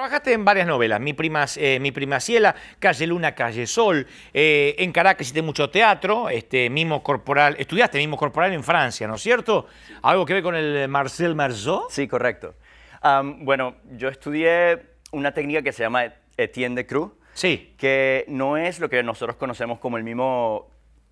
Trabajaste en varias novelas, Mi prima, eh, Mi Ciela, Calle Luna, Calle Sol, eh, en Caracas hiciste mucho teatro, este, mimo corporal, estudiaste mimo corporal en Francia, ¿no es cierto? ¿Algo que ver con el Marcel Marceau? Sí, correcto. bueno, yo estudié una técnica que se llama Etienne de Cruz, sí. que no es lo que nosotros conocemos como el mimo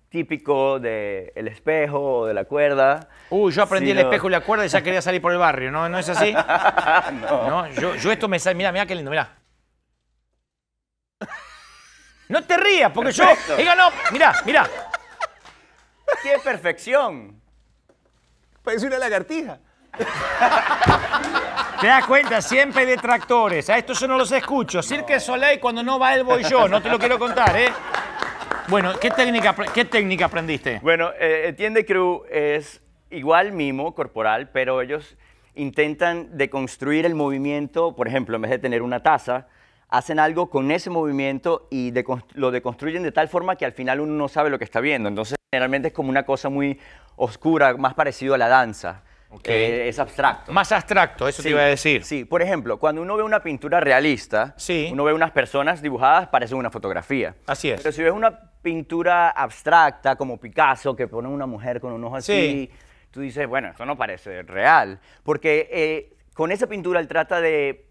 típico de El espejo o de la cuerda. Uh, yo aprendí el espejo y la cuerda y ya quería salir por el barrio, ¿no? ¿No es así? no. yo, esto me sale, mira, mira qué lindo, mira. No te rías, porque yo mira mira, ¡Qué perfección! Parece una lagartija. ¿Te das cuenta? Siempre hay detractores. A esto yo no los escucho. Cirque Soleil cuando no va él voy yo. No te lo quiero contar, ¿eh? Bueno, ¿qué técnica, qué técnica aprendiste? Bueno, eh, Tiende Crew es igual mimo corporal, pero ellos intentan deconstruir el movimiento, por ejemplo, en vez de tener una taza, hacen algo con ese movimiento y lo deconstruyen de tal forma que al final uno no sabe lo que está viendo. Entonces, generalmente es como una cosa muy oscura, más parecido a la danza es abstracto. Más abstracto, eso te iba a decir. Sí, por ejemplo, cuando uno ve una pintura realista, uno ve unas personas dibujadas, parece una fotografía. Así es. Pero si ves una pintura abstracta, como Picasso, que pone una mujer con un ojo así, tú dices, bueno, eso no parece real. Porque eh, con esa pintura él trata de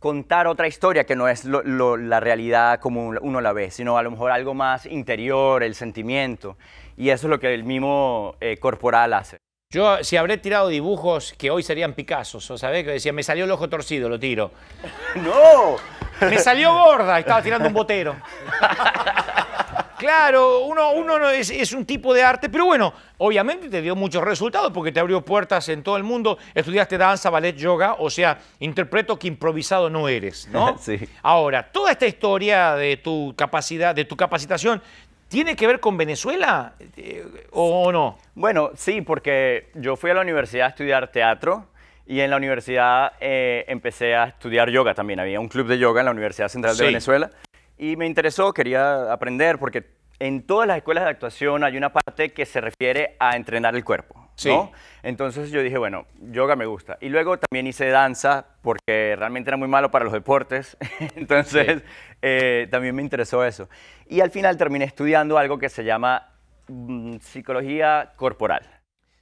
contar otra historia que no es la realidad como uno la ve, sino a lo mejor algo más interior, el sentimiento. Y eso es lo que el mimo eh, corporal hace. Yo, si habré tirado dibujos que hoy serían Picassos, o sabés que decía, me salió el ojo torcido, lo tiro. ¡No! Me salió gorda, estaba tirando un botero. Claro, uno, es, es, un tipo de arte, pero bueno, obviamente te dio muchos resultados porque te abrió puertas en todo el mundo. Estudiaste danza, ballet, yoga, o sea, interpreto que improvisado no eres, ¿no? Sí. Ahora, toda esta historia de tu capacidad, de tu capacitación, ¿Tiene que ver con Venezuela eh, o no? Bueno, sí, porque yo fui a la universidad a estudiar teatro y en la universidad eh, empecé a estudiar yoga también. Había un club de yoga en la Universidad Central de Venezuela y me interesó, quería aprender porque en todas las escuelas de actuación hay una parte que se refiere a entrenar el cuerpo. Entonces yo dije, bueno, yoga me gusta. Y luego también hice danza porque realmente era muy malo para los deportes, entonces eh, también me interesó eso. Y al final terminé estudiando algo que se llama mm, psicología corporal.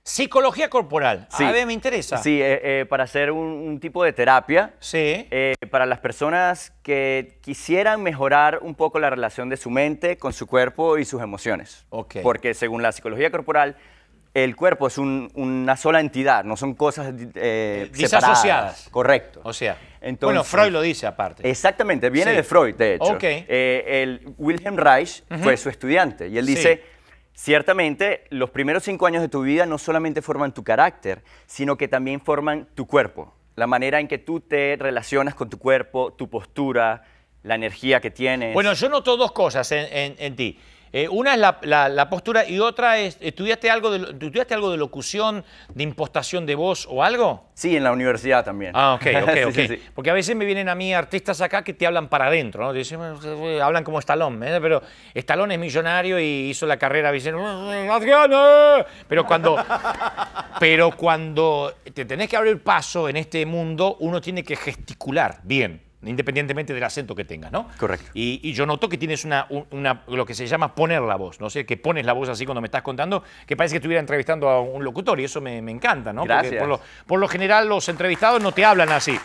Psicología corporal. Sí. A ah, ver, me interesa. Sí, eh, eh, para hacer un, tipo de terapia. Sí. para las personas que quisieran mejorar un poco la relación de su mente con su cuerpo y sus emociones. Porque según la psicología corporal, el cuerpo es una sola entidad, no son cosas eh, separadas. Correcto. O sea, bueno, Freud lo dice aparte. Exactamente, viene de Freud, de hecho. Eh, el Wilhelm Reich fue su estudiante y él dice, ciertamente los primeros cinco años de tu vida no solamente forman tu carácter, sino que también forman tu cuerpo, la manera en que tú te relacionas con tu cuerpo, tu postura, la energía que tienes. Bueno, yo noto dos cosas en ti. Eh, una es la, postura y otra es, ¿estudiaste algo, de, ¿estudiaste algo de locución, de impostación de voz o algo? Sí, en la universidad también. Ah, ok, ok, ok. Porque a veces me vienen a mí artistas acá que te hablan para adentro, ¿no? Te dicen, hablan como Stallone, ¿eh? pero Stallone es millonario y hizo la carrera, dicen, Pero cuando, pero cuando te tenés que abrir paso en este mundo, uno tiene que gesticular bien independientemente del acento que tengas, ¿no? Correcto. Y, yo noto que tienes una, lo que se llama poner la voz, ¿no? sé, que pones la voz así cuando me estás contando, que parece que estuviera entrevistando a un locutor y eso me, encanta, ¿no? por lo general los entrevistados no te hablan así.